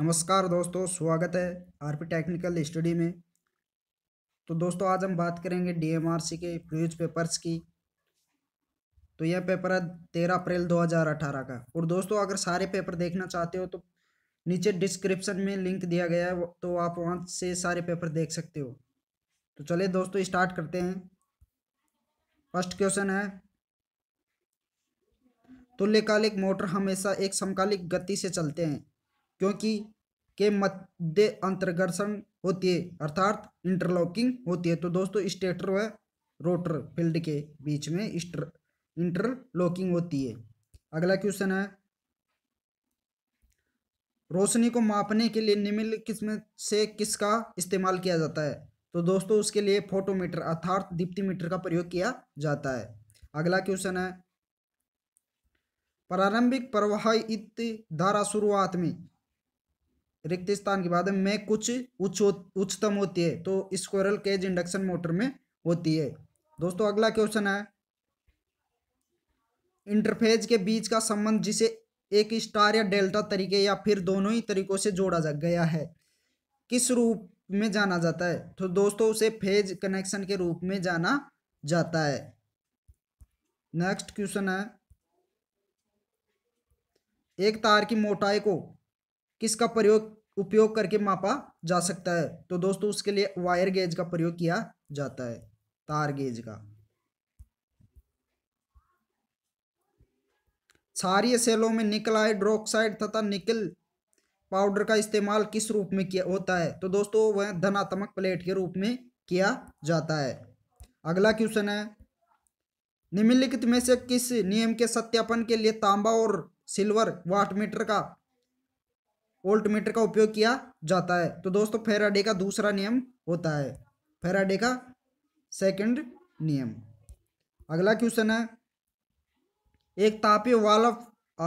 नमस्कार दोस्तों स्वागत है आरपी टेक्निकल स्टडी में तो दोस्तों आज हम बात करेंगे डीएमआरसी के फ्यूज पेपर्स की तो यह पेपर है तेरह अप्रैल 2018 का और दोस्तों अगर सारे पेपर देखना चाहते हो तो नीचे डिस्क्रिप्शन में लिंक दिया गया है तो आप वहाँ से सारे पेपर देख सकते हो तो चलिए दोस्तों स्टार्ट करते हैं फर्स्ट क्वेश्चन है तुल्यकालिक मोटर हमेशा एक समकालिक गति से चलते हैं क्योंकि के मध्य अंतर्घर्षण होती है अर्थात इंटरलॉकिंग होती है तो दोस्तों स्टेटर व रोटर फील्ड के बीच में इंटरलॉकिंग होती है अगला क्वेश्चन है रोशनी को मापने के लिए निम्नलिखित में से किसका इस्तेमाल किया जाता है तो दोस्तों उसके लिए फोटोमीटर अर्थात दीप्तिमीटर का प्रयोग किया जाता है अगला क्वेश्चन है प्रारंभिक प्रवाहित धारा शुरुआत में रिक्त स्थान के बाद में कुछ उच्च उच्चतम होती है तो स्कोरल केज इंडक्शन मोटर में होती है दोस्तों अगला क्वेश्चन है इंटरफेज के बीच का संबंध जिसे एक स्टार या डेल्टा तरीके या फिर दोनों ही तरीकों से जोड़ा जा गया है किस रूप में जाना जाता है तो दोस्तों उसे फेज कनेक्शन के रूप में जाना जाता है नेक्स्ट क्वेश्चन है एक तार की मोटाई को किसका प्रयोग उपयोग करके मापा जा सकता है तो दोस्तों उसके लिए वायर गेज का प्रयोग किया जाता है तार गेज का सारी सेलों में निकल हाइड्रोक्साइड तथा निकल पाउडर का इस्तेमाल किस रूप में किया होता है तो दोस्तों वह धनात्मक प्लेट के रूप में किया जाता है अगला क्वेश्चन है निम्नलिखित में से किस नियम के सत्यापन के लिए तांबा और सिल्वर वाटमीटर का वोल्टमीटर का उपयोग किया जाता है तो दोस्तों फेराडे का दूसरा नियम होता है फेराडे का सेकंड नियम अगला क्वेश्चन है एक तापीय वाल्व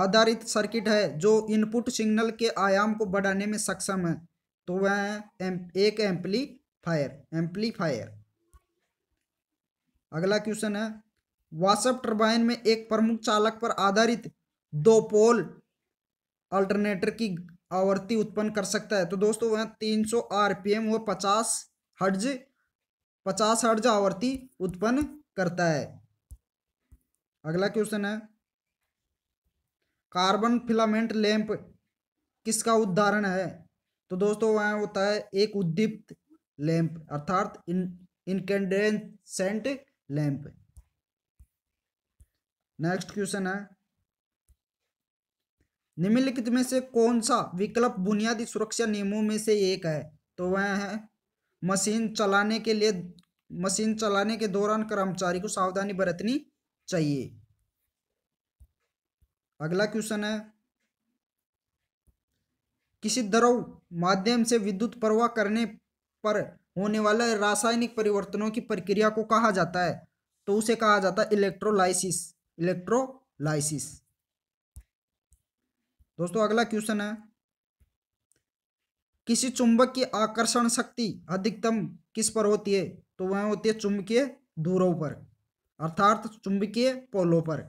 आधारित सर्किट है जो इनपुट सिग्नल के आयाम को बढ़ाने में सक्षम है तो वह है एक एम्पलीफायर एम्पलीफायर अगला क्वेश्चन है वाशअप टर्बाइन में एक प्रमुख चालक पर आधारित दो पोल अल्टरनेटर की आवृत्ति उत्पन्न कर सकता है तो दोस्तों वह 300 आरपीएम वह 50 हर्ज 50 हर्ज आवृत्ति उत्पन्न करता है अगला क्वेश्चन है कार्बन फिलामेंट लैंप किसका उदाहरण है तो दोस्तों वह होता है एक उद्दीप्त लैंप अर्थात इन इनकेंडेसेंट लैंप नेक्स्ट क्वेश्चन है निम्नलिखित में से कौन सा विकल्प बुनियादी सुरक्षा नियमों में से एक है तो वह है मशीन चलाने के लिए मशीन चलाने के दौरान कर्मचारी को सावधानी बरतनी चाहिए अगला क्वेश्चन है किसी द्रव माध्यम से विद्युत प्रवाह करने पर होने वाले रासायनिक परिवर्तनों की प्रक्रिया को कहा जाता है तो उसे कहा जाता है इलेक्ट्रोलाइसिस इलेक्ट्रोलाइसिस दोस्तों अगला क्वेश्चन है किसी चुंबक की आकर्षण शक्ति अधिकतम किस पर होती है तो वह होती है चुंबकीय दूरों पर अर्थात चुंबकीय पोलों पर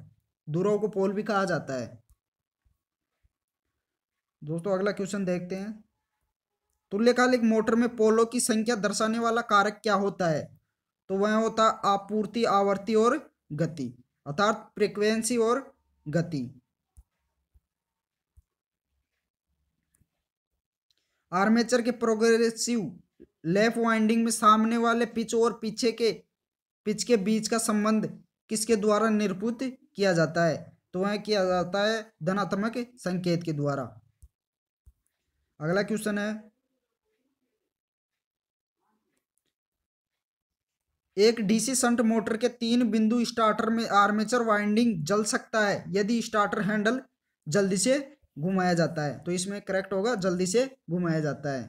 दूरों को पोल भी कहा जाता है दोस्तों अगला क्वेश्चन देखते हैं तुल्यकालिक मोटर में पोलों की संख्या दर्शाने वाला कारक क्या होता है तो वह होता आपूर्ति आवर्ती और गति अर्थात फ्रिक्वेंसी और गति आर्मेचर के प्रोग्रेसिव लेफ्ट वाइंडिंग में सामने वाले पिच और पीछे के पिच के बीच का संबंध किसके द्वारा निरूपित किया जाता है तो वह किया जाता है धनात्मक संकेत के द्वारा अगला क्वेश्चन है एक डीसी संट मोटर के तीन बिंदु स्टार्टर में आर्मेचर वाइंडिंग जल सकता है यदि स्टार्टर हैंडल जल्दी से घुमाया जाता है तो इसमें करेक्ट होगा जल्दी से घुमाया जाता है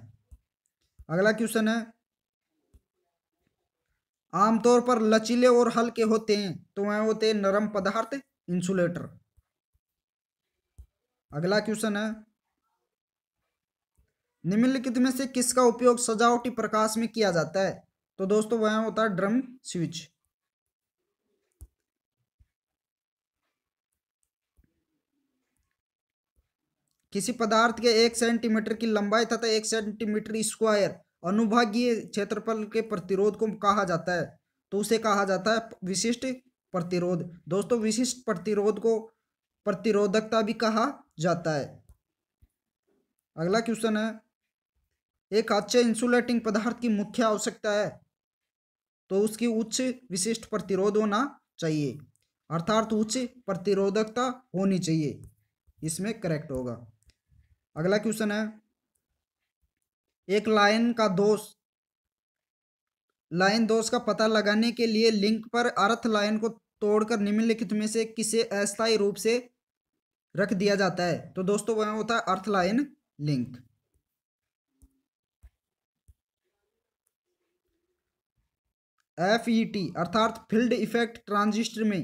अगला क्वेश्चन है आमतौर पर लचीले और हल्के होते हैं तो वह होते हैं नरम पदार्थ इंसुलेटर अगला क्वेश्चन है निम्नलिखित में से किसका उपयोग सजावटी प्रकाश में किया जाता है तो दोस्तों वह होता है ड्रम स्विच किसी पदार्थ के एक सेंटीमीटर की लंबाई तथा एक सेंटीमीटर स्क्वायर अनुभागीय क्षेत्रफल के प्रतिरोध को कहा जाता है तो उसे कहा जाता है विशिष्ट प्रतिरोध दोस्तों विशिष्ट प्रतिरोध को प्रतिरोधकता भी कहा जाता है अगला क्वेश्चन है एक अच्छे इंसुलेटिंग पदार्थ की मुख्य आवश्यकता है तो उसकी उच्च विशिष्ट प्रतिरोध होना चाहिए अर्थात उच्च प्रतिरोधकता होनी चाहिए इसमें करेक्ट होगा अगला क्वेश्चन है एक लाइन का दोष लाइन दोष का पता लगाने के लिए लिंक पर अर्थ लाइन को तोड़कर निम्नलिखित में से किसे अस्थायी रूप से रख दिया जाता है तो दोस्तों वह होता है earth line link F E T अर्थात फील्ड इफेक्ट ट्रांजिस्टर में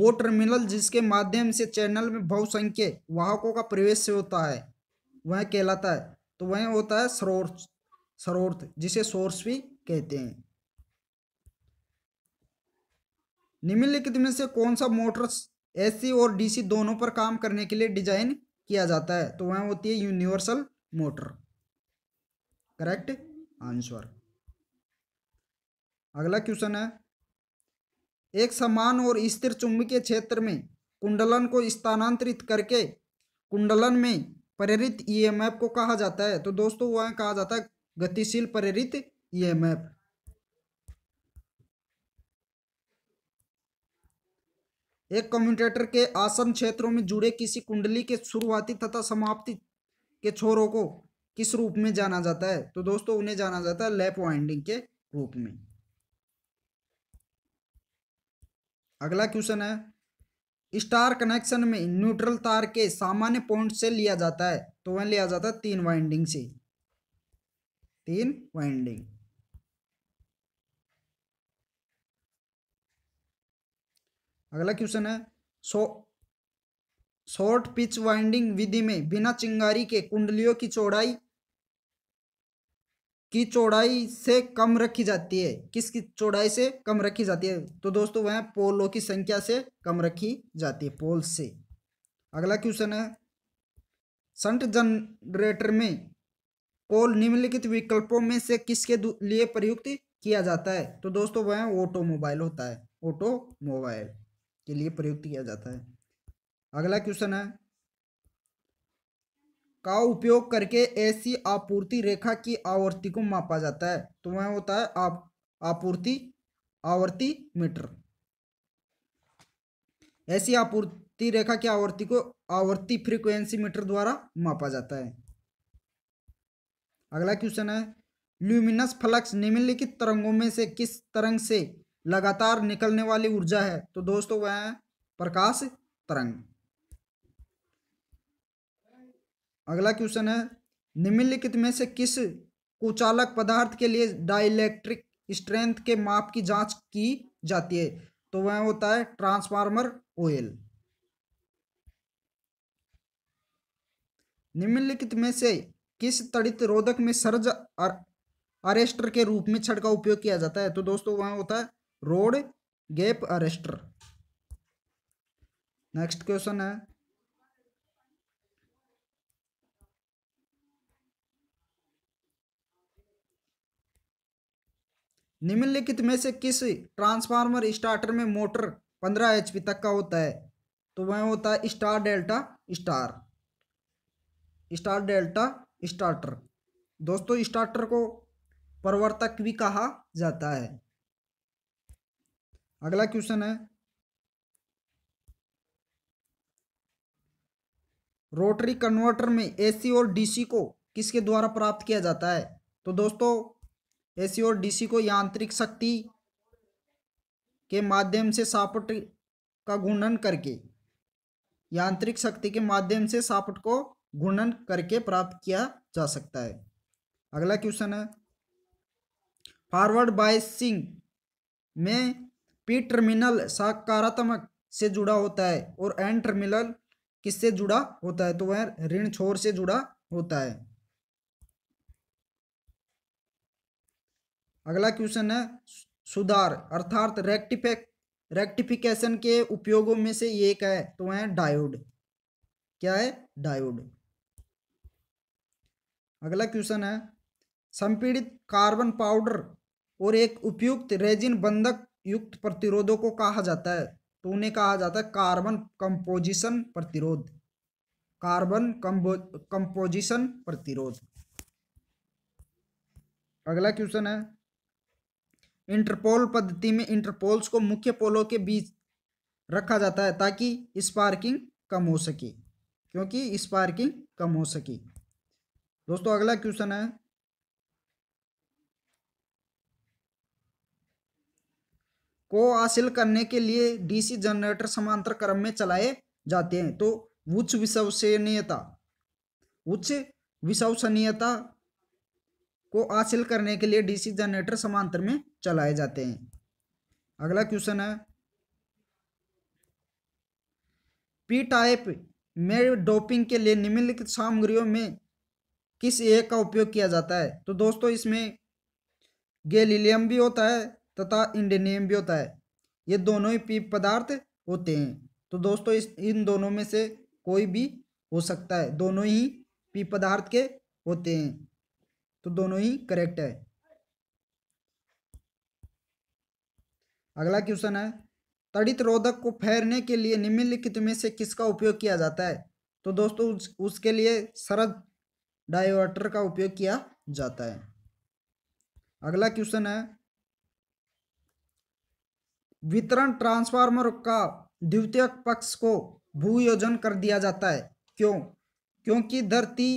वो टर्मिनल जिसके माध्यम से चैनल में बहुसंख्य वाहकों का प्रवेश होता है वह कहलाता है तो वह होता है सरोर्थ सरोर्थ जिसे सोर्स भी कहते हैं निम्नलिखित में से कौन सा मोटर एसी और डीसी दोनों पर काम करने के लिए डिजाइन किया जाता है तो वह होती है यूनिवर्सल मोटर करेक्ट आंसर अगला क्वेश्चन है एक समान और स्थिर चुंबकीय क्षेत्र में कुंडलन को स्थानांतरित करके कुंडलन में प्रेरित ईएमएफ e को कहा जाता है तो दोस्तों वह कहा जाता है गतिशील प्रेरित ईएमएफ e एक कम्यूटेटर के आसन क्षेत्रों में जुड़े किसी कुंडली के शुरुआती तथा समाप्ति के छोरों को किस रूप में जाना जाता है तो दोस्तों उन्हें जाना जाता है लैप वाइंडिंग के रूप में अगला क्वेश्चन है स्टार कनेक्शन में न्यूट्रल तार के सामान्य पॉइंट से लिया जाता है तो वह लिया जाता है तीन वाइंडिंग से तीन वाइंडिंग अगला क्वेश्चन है शॉर्ट पिच वाइंडिंग विधि में बिना चिंगारी के कुंडलियों की चौड़ाई की चौड़ाई से कम रखी जाती है किसकी चौड़ाई से कम रखी जाती है तो दोस्तों वह पोलों की संख्या से कम रखी जाती है पोल से अगला क्वेश्चन है संट जनरेटर में पोल निम्नलिखित विकल्पों में से किसके लिए प्रयुक्त किया जाता है तो दोस्तों वह ऑटोमोबाइल होता है ऑटोमोबाइल के लिए प्रयुक्त किया जाता है अगला क्वेश्चन है का उपयोग करके ऐसी आपूर्ति रेखा की आवृत्ति को मापा जाता है तो वह होता है आप आपूर्ति आवृत्ति मीटर ऐसी आपूर्ति रेखा की आवृत्ति को आवृत्ति फ्रीक्वेंसी मीटर द्वारा मापा जाता है अगला क्वेश्चन है ल्यूमिनस फ्लक्स निम्नलिखित तरंगों में से किस तरंग से लगातार निकलने वाली ऊर्जा है तो दोस्तों वह है प्रकाश तरंग अगला क्वेश्चन है निम्नलिखित में से किस कुचालक पदार्थ के लिए डाइलेक्ट्रिक स्ट्रेंथ के माप की जांच की जाती है तो वह होता है ट्रांसफार्मर ऑयल निम्नलिखित में से किस तड़ित रोधक में सर्ज अरेस्टर के रूप में छड़ का उपयोग किया जाता है तो दोस्तों वह होता है rod gap arrester next question है निम्नलिखित में से किस ट्रांसफार्मर स्टार्टर में मोटर 15 एच तक का होता है तो वह होता है star delta star star delta starter दोस्तों स्टार्टर को प्रवर्तक भी कहा जाता है अगला क्वेश्चन है रोटरी कन्वर्टर में एसी और डीसी को किसके द्वारा प्राप्त किया जाता है तो दोस्तों एसी और डीसी को यांत्रिक शक्ति के माध्यम से सापट का घूर्णन करके यांत्रिक शक्ति के माध्यम से सापट को घूर्णन करके प्राप्त किया जा सकता है अगला क्वेश्चन है फॉरवर्ड बायसिंग में पी टर्मिनल सकारात्मक से जुड़ा होता है और एन टर्मिनल किससे जुड़ा होता है तो वह ऋण छोर से जुड़ा होता है अगला क्वेश्चन है सुधार अर्थात रेक्टिफेक रेक्टिफिकेशन के उपयोगों में से एक है तो है डायोड क्या है डायोड अगला क्वेश्चन है संपीड़ित कार्बन पाउडर और एक उपयुक्त रेजिन बंधक युक्त प्रतिरोधों को कहा जाता है तो उन्हें कहा जाता है कार्बन कंपोजिशन प्रतिरोध कार्बन कंपोजिशन प्रतिरोध अगला क्वेश्चन है इंटरपोल पद्धति में इंटरपोल्स को मुख्य पोलों के बीच रखा जाता है ताकि स्पार्किंग कम हो सके क्योंकि स्पार्किंग कम हो सके दोस्तों अगला क्वेश्चन है को हासिल करने के लिए डीसी जनरेटर समांतर क्रम में चलाए जाते हैं तो उच्च विश्वसनीयता उच्च विश्वसनीयता को हासिल करने के लिए डीसी जनरेटर समांतर में चलाए जाते हैं अगला क्वेश्चन है पी टाइप में डोपिंग के लिए निम्नलिखित सामग्रियों में किस एक का उपयोग किया जाता है तो दोस्तों इसमें गैलीलियम भी होता है तथा इंडेनियम भी होता है ये दोनों ही पी पदार्थ होते हैं तो दोस्तों इस इन दोनों में से कोई भी हो सकता है दोनों ही पी पदार्थ के होते हैं तो दोनों ही करेक्ट है अगला क्वेश्चन है तड़ित रोधक को फेरने के लिए निम्नलिखित में से किसका उपयोग किया जाता है तो दोस्तों उस, उसके लिए सरद डाइवर्टर का उपयोग किया जाता है अगला क्वेश्चन है वितरण ट्रांसफार्मर का द्वितीय पक्ष को भूयोजन कर दिया जाता है क्यों क्योंकि धरती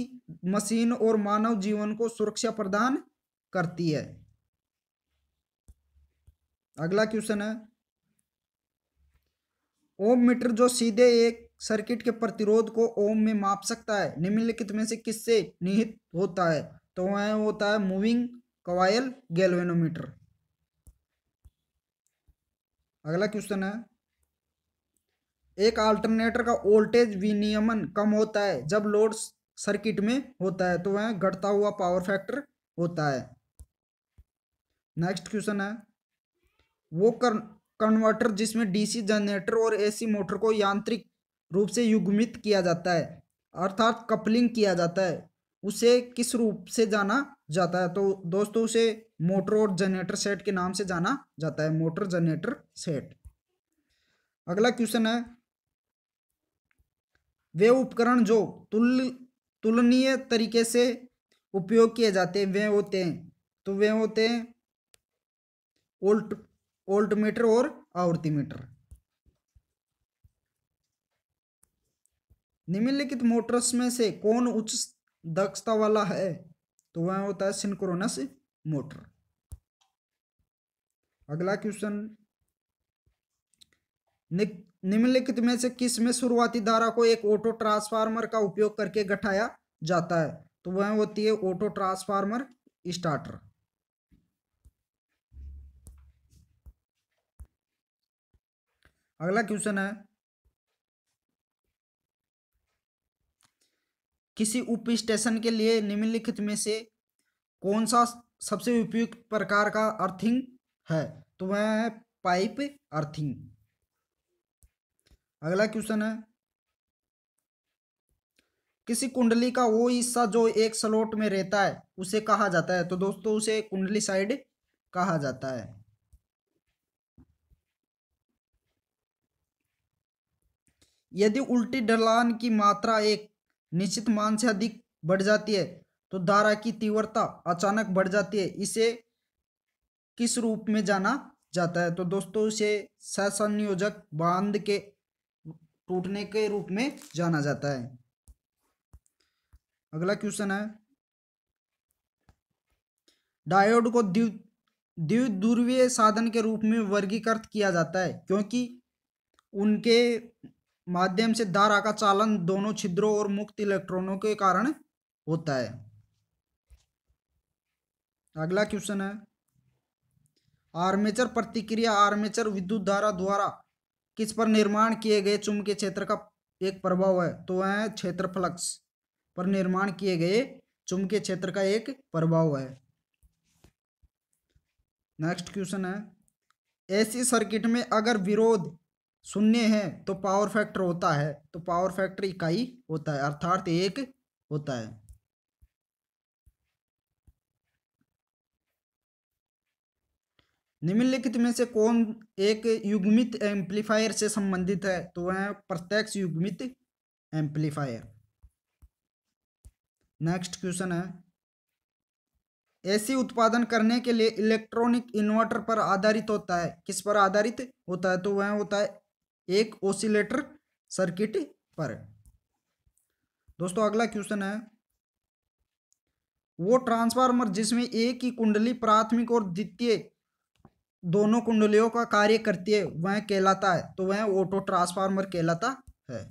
मशीन और मानव जीवन को सुरक्षा प्रदान करती है अगला क्वेश्चन है ओम मीटर जो सीधे एक सर्किट के प्रतिरोध को ओम में माप सकता है निम्नलिखित में से किससे निहित होता है तो वह होता है मूविंग कवायल गैल्वेनोमीटर अगला क्वेश्चन है एक अल्टरनेटर का वोल्टेज विनियमन कम होता है जब लोड सर्किट में होता है तो वह घटता हुआ पावर फैक्टर होता है नेक्स्ट क्वेश्चन है वो कन्वर्टर जिसमें डीसी जनरेटर और एसी मोटर को यांत्रिक रूप से युग्मित किया जाता है अर्थात कपलिंग किया जाता है उसे किस रूप से जाना जाता है तो दोस्तों उसे मोटर और जनरेटर सेट के नाम से जाना जाता है मोटर जनरेटर सेट अगला क्वेश्चन है वे उपकरण जो तुल तुलनीय तरीके से उपयोग किए जाते हैं वे होते हैं तो वे होते हैं ओल्ट मीटर और मीटर निम्नलिखित मोटर्स में से कौन उच्च दक्षता वाला है तो वह होता है सिंक्रोनस मोटर अगला क्वेश्चन निम्नलिखित में से किस में शुरुआती धारा को एक ऑटो ट्रांसफार्मर का उपयोग करके घटाया जाता है तो वह होती है ऑटो ट्रांसफार्मर स्टार्टर अगला क्वेश्चन है किसी उप स्टेशन के लिए निम्नलिखित में से कौन सा सबसे उपयुक्त प्रकार का अर्थिंग है तो वह है पाइप अर्थिंग अगला क्वेश्चन है किसी कुंडली का वो हिस्सा जो एक स्लोट में रहता है उसे कहा जाता है तो दोस्तों उसे कुंडली साइड कहा जाता है यदि उल्टी ढलान की मात्रा एक निश्चित मान से अधिक बढ़ जाती है तो धारा की तीव्रता अचानक बढ़ जाती है इसे किस रूप में जाना जाता है तो दोस्तों इसे सहसंयोजक बांध के टूटने के रूप में जाना जाता है अगला क्वेश्चन है डायोड को द्वि द्वि ध्रुवीय साधन के रूप में वर्गीकृत किया जाता है क्योंकि उनके माध्यम से धारा का चालन दोनों छिद्रों और मुक्त इलेक्ट्रॉनों के कारण होता है अगला क्वेश्चन है आर्मेचर प्रतिक्रिया आर्मेचर विद्युत धारा द्वारा किस पर निर्माण किए गए चुंबकीय क्षेत्र का एक प्रभाव है तो वह है क्षेत्र फ्लक्स पर निर्माण किए गए चुंबकीय क्षेत्र का एक प्रभाव है नेक्स्ट क्वेश्चन है ऐसी सर्किट में अगर विरोध शून्य है तो पावर फैक्टर होता है तो पावर फैक्टर इकाई होता है अर्थात एक होता है निम्नलिखित में से कौन एक युग्मित एम्पलीफायर से संबंधित है तो वह प्रत्यक्ष युग्मित एम्पलीफायर नेक्स्ट क्वेश्चन है एसी उत्पादन करने के लिए इलेक्ट्रॉनिक इन्वर्टर पर आधारित होता है किस पर आधारित होता है तो वह होता है एक ओसिलेटर सर्किट पर दोस्तों अगला क्वेश्चन है वो ट्रांसफार्मर जिसमें एक ही कुंडली प्राथमिक और द्वितीय दोनों कुंडलियों का कार्य करती है वह कहलाता है तो वह ऑटो ट्रांसफार्मर कहलाता है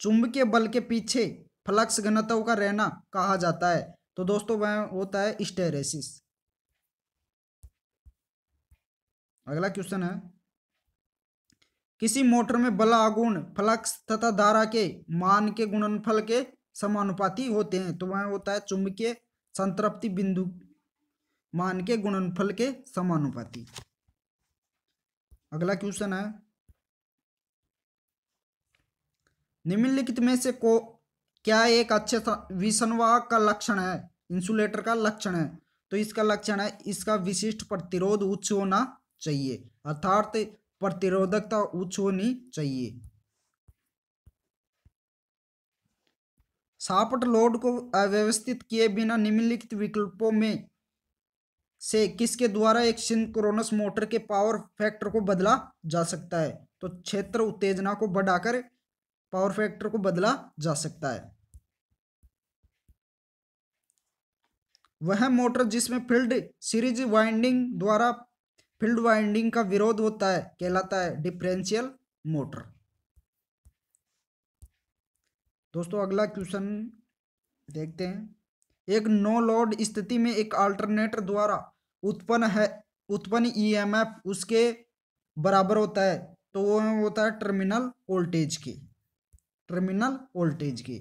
चुंब के बल के पीछे फ्लक्स घनत्व का रहना कहा जाता है तो दोस्तों वह होता है स्टेरेसिस अगला क्वेश्चन है किसी मोटर में बल आगुण फ्लक्स तथा धारा के मान के गुणनफल के समानुपाती होते हैं तो वह होता है चुंबकीय संतृप्ति बिंदु मान के गुणनफल के समानुपाती अगला क्वेश्चन है निम्नलिखित में से को क्या एक अच्छे विसंवाह का लक्षण है इंसुलेटर का लक्षण है तो इसका लक्षण है इसका विशिष्ट प्रतिरोध उच्च होना चाहिए अर्थात प्रतिरोधकता उच्च होनी चाहिए सापट लोड को अव्यवस्थित किए बिना निम्नलिखित विकल्पों में से किसके द्वारा एक सिंक्रोनस मोटर के पावर फैक्टर को बदला जा सकता है तो क्षेत्र उत्तेजना को बढ़ाकर पावर फैक्टर को बदला जा सकता है वह मोटर जिसमें फील्ड सीरीज वाइंडिंग द्वारा फील्ड वाइंडिंग का विरोध होता है कहलाता है डिफरेंशियल मोटर दोस्तों अगला क्वेश्चन देखते हैं एक नो लोड स्थिति में एक अल्टरनेटर द्वारा उत्पन्न है उत्पन्न ईएमएफ e उसके बराबर होता है तो वो होता है टर्मिनल वोल्टेज के टर्मिनल वोल्टेज के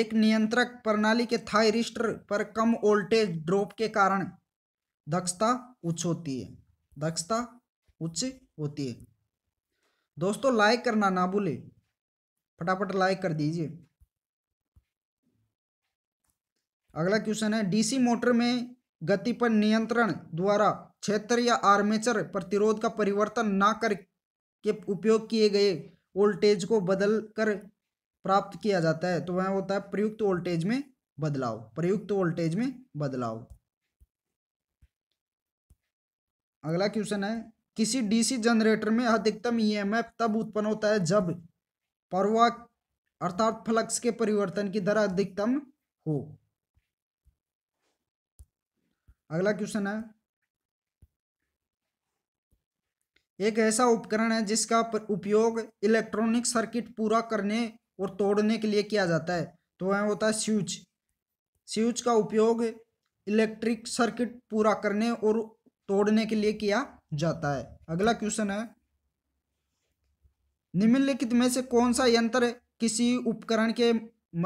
एक नियंत्रक प्रणाली के थायरिस्टर पर कम वोल्टेज ड्रॉप के कारण दक्षता उच्च होती है दक्षता उच्च होती है दोस्तों लाइक करना ना भूले फटाफट लाइक कर दीजिए अगला क्वेश्चन है डीसी मोटर में गति पर नियंत्रण द्वारा क्षेत्र या आर्मेचर प्रतिरोध का परिवर्तन ना कर के उपयोग किए गए वोल्टेज को बदल कर प्राप्त किया जाता है तो वह होता है प्रयुक्त वोल्टेज में बदलाव प्रयुक्त वोल्टेज में बदलाव अगला क्वेश्चन है किसी डीसी जनरेटर में अधिकतम ईएमएफ e तब उत्पन्न होता है जब परवा अर्थात फ्लक्स के परिवर्तन की दर अधिकतम हो अगला क्वेश्चन है एक ऐसा उपकरण है जिसका उपयोग इलेक्ट्रॉनिक सर्किट पूरा करने और तोड़ने के लिए किया जाता है तो वह होता है स्विच स्विच का उपयोग इलेक्ट्रिक सर्किट पूरा करने और तोड़ने के लिए किया जाता है अगला क्वेश्चन है निम्नलिखित में से कौन सा यंत्र किसी उपकरण के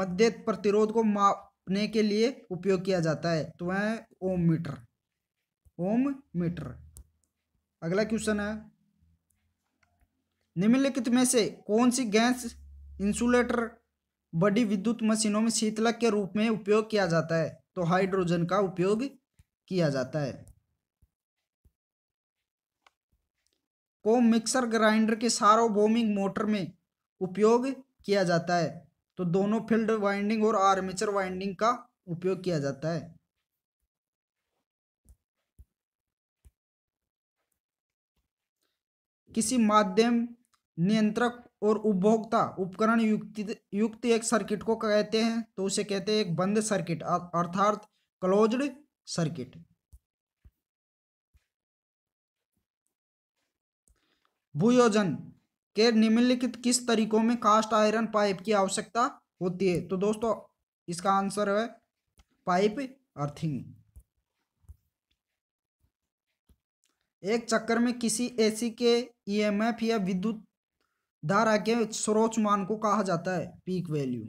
मध्य प्रतिरोध को मापने के लिए उपयोग किया जाता है तो वह ओम मीटर ओम मीटर अगला क्वेश्चन है निम्नलिखित में से कौन सी गैस इंसुलेटर बड़ी विद्युत मशीनों में शीतलक के रूप में उपयोग किया जाता है तो हाइड्रोजन का उपयोग किया जाता है को मिक्सर ग्राइंडर के सार्वभौमिक मोटर में उपयोग किया जाता है तो दोनों फील्ड वाइंडिंग और आर्मेचर वाइंडिंग का उपयोग किया जाता है किसी माध्यम नियंत्रक और उपभोक्ता उपकरण युक्त युक्त एक सर्किट को कहते हैं तो उसे कहते हैं एक बंद सर्किट अर्थात क्लोज्ड सर्किट भूयोजन के निम्नलिखित किस तरीकों में कास्ट आयरन पाइप की आवश्यकता होती है तो दोस्तों इसका आंसर है पाइप अर्थिंग एक चक्कर में किसी एसी के ईएमएफ या विद्युत धारा के सर्वोच्च मान को कहा जाता है पीक वैल्यू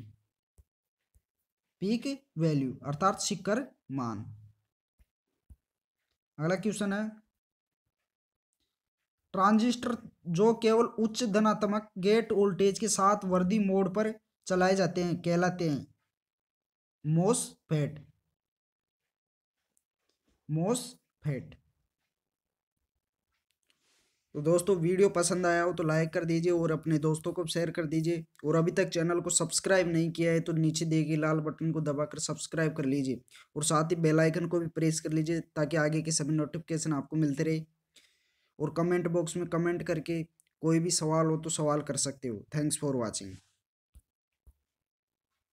पीक वैल्यू अर्थात शिखर मान अगला क्वेश्चन है ट्रांजिस्टर जो केवल उच्च धनात्मक गेट वोल्टेज के साथ वर्दी मोड पर चलाए जाते हैं कहलाते हैं मोसफेट मोसफेट तो दोस्तों वीडियो पसंद आया हो तो लाइक कर दीजिए और अपने दोस्तों को शेयर कर दीजिए और अभी तक चैनल को सब्सक्राइब नहीं किया है तो नीचे दिए गए लाल बटन को दबाकर सब्सक्राइब कर लीजिए और साथ ही बेल आइकन को भी प्रेस कर लीजिए ताकि आगे के सभी नोटिफिकेशन आपको मिलते रहे और कमेंट बॉक्स में कमेंट करके कोई भी सवाल हो तो सवाल कर सकते हो थैंक्स फॉर वॉचिंग